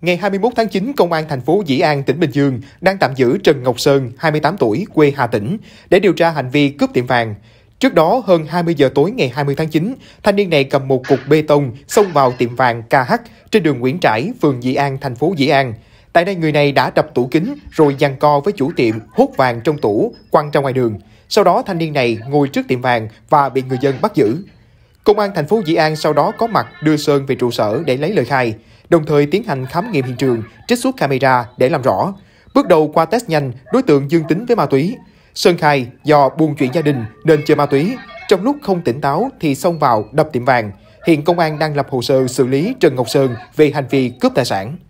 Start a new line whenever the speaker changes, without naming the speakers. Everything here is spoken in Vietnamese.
Ngày 21 tháng 9, Công an thành phố Dĩ An, tỉnh Bình Dương đang tạm giữ Trần Ngọc Sơn, 28 tuổi, quê Hà Tĩnh, để điều tra hành vi cướp tiệm vàng. Trước đó, hơn 20 giờ tối ngày 20 tháng 9, thanh niên này cầm một cục bê tông xông vào tiệm vàng KH trên đường Nguyễn Trãi, phường Dĩ An, thành phố Dĩ An. Tại đây, người này đã đập tủ kính rồi giằng co với chủ tiệm, hút vàng trong tủ, quăng ra ngoài đường. Sau đó, thanh niên này ngồi trước tiệm vàng và bị người dân bắt giữ. Công an thành phố Dĩ An sau đó có mặt đưa Sơn về trụ sở để lấy lời khai, đồng thời tiến hành khám nghiệm hiện trường, trích xuất camera để làm rõ. Bước đầu qua test nhanh, đối tượng dương tính với ma túy. Sơn khai do buồn chuyện gia đình nên chơi ma túy, trong lúc không tỉnh táo thì xông vào đập tiệm vàng. Hiện công an đang lập hồ sơ xử lý Trần Ngọc Sơn về hành vi cướp tài sản.